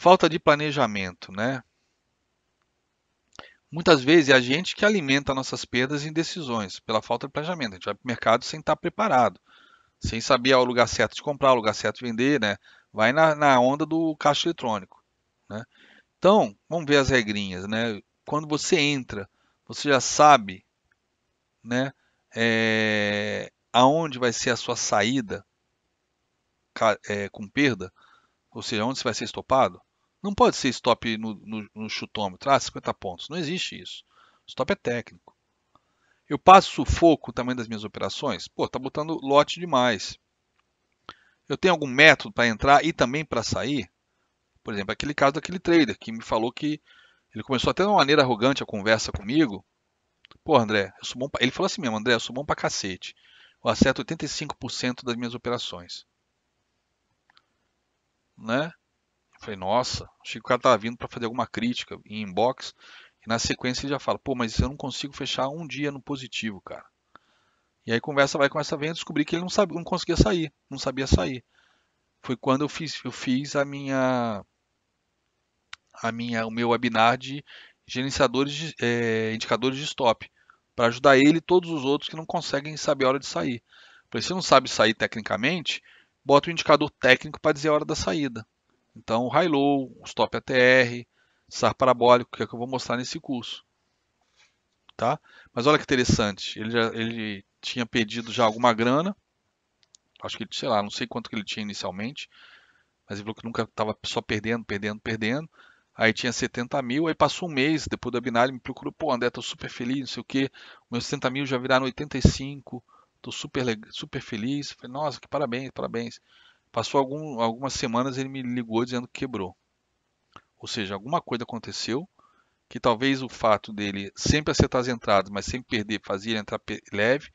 Falta de planejamento, né? Muitas vezes é a gente que alimenta nossas perdas e indecisões pela falta de planejamento. A gente vai para o mercado sem estar preparado, sem saber o lugar certo de comprar, o lugar certo de vender, né? Vai na, na onda do caixa eletrônico, né? Então, vamos ver as regrinhas, né? Quando você entra, você já sabe, né? É, aonde vai ser a sua saída é, com perda, ou seja, onde você vai ser estopado. Não pode ser stop no, no, no chutômetro, ah, 50 pontos. Não existe isso. Stop é técnico. Eu passo sufoco também das minhas operações? Pô, tá botando lote demais. Eu tenho algum método para entrar e também para sair? Por exemplo, aquele caso daquele trader que me falou que ele começou até de uma maneira arrogante a conversa comigo. Pô, André, eu sou bom pra... ele falou assim mesmo, André, eu sou bom pra cacete. Eu acerto 85% das minhas operações. Né? Falei, nossa, achei que o cara estava vindo para fazer alguma crítica em inbox. E na sequência ele já fala, pô, mas eu não consigo fechar um dia no positivo, cara. E aí conversa vai, começa a ver, descobri que ele não sabia, não conseguia sair, não sabia sair. Foi quando eu fiz, eu fiz a minha, a minha, o meu webinar de gerenciadores, de, é, indicadores de stop, para ajudar ele e todos os outros que não conseguem saber a hora de sair. Porque se não sabe sair tecnicamente, bota o um indicador técnico para dizer a hora da saída. Então, o high-low, stop ATR, SAR parabólico, que é o que eu vou mostrar nesse curso. Tá? Mas olha que interessante, ele, já, ele tinha pedido já alguma grana, acho que, sei lá, não sei quanto que ele tinha inicialmente, mas ele falou que nunca estava só perdendo, perdendo, perdendo. Aí tinha 70 mil, aí passou um mês depois da binária, me procurou, pô, André, tô super feliz, não sei o que, meus 70 mil já viraram 85, tô super, super feliz. Falei, nossa, que parabéns, parabéns. Passou algum, algumas semanas ele me ligou dizendo que quebrou. Ou seja, alguma coisa aconteceu que talvez o fato dele sempre acertar as entradas, mas sempre perder, fazia ele entrar leve.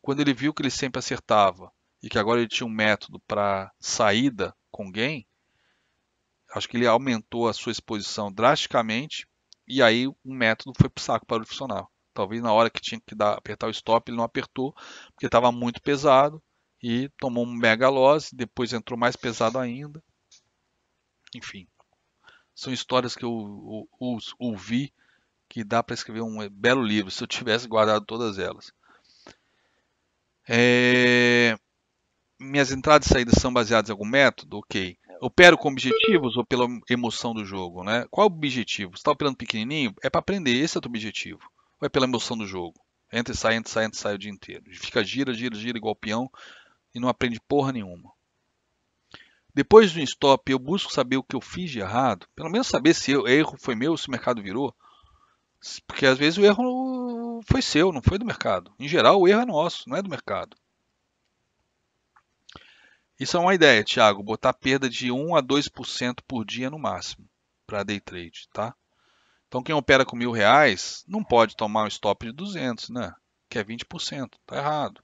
Quando ele viu que ele sempre acertava e que agora ele tinha um método para saída com gain, acho que ele aumentou a sua exposição drasticamente e aí o método foi para o saco para o profissional. Talvez na hora que tinha que dar, apertar o stop ele não apertou porque estava muito pesado e tomou um mega loss, depois entrou mais pesado ainda. Enfim, são histórias que eu, ouvi que dá para escrever um belo livro, se eu tivesse guardado todas elas. É... Minhas entradas e saídas são baseadas em algum método? Ok. Opero é. com objetivos ou pela emoção do jogo? Né? Qual o objetivo? Você está operando pequenininho? É para aprender, esse é o teu objetivo. Ou é pela emoção do jogo? Entra e sai, entra e sai, entra e sai o dia inteiro. Fica gira, gira, gira igual peão e não aprende porra nenhuma. Depois do stop, eu busco saber o que eu fiz de errado, pelo menos saber se o erro foi meu, se o mercado virou, porque às vezes o erro foi seu, não foi do mercado. Em geral, o erro é nosso, não é do mercado. Isso é uma ideia, Thiago, botar perda de 1 a 2% por dia no máximo para day trade, tá? Então quem opera com mil reais não pode tomar um stop de 200, né? Que é 20%, tá errado.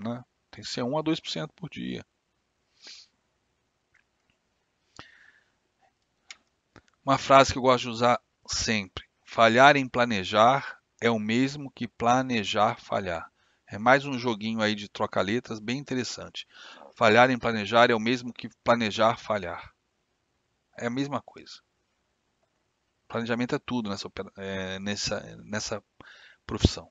Né? Tem que ser 1 a 2% por dia. Uma frase que eu gosto de usar sempre: falhar em planejar é o mesmo que planejar falhar. É mais um joguinho aí de troca-letras bem interessante. Falhar em planejar é o mesmo que planejar falhar. É a mesma coisa. Planejamento é tudo nessa, é, nessa, nessa profissão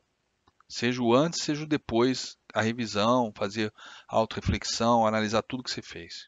seja o antes, seja o depois, a revisão, fazer auto-reflexão analisar tudo que você fez.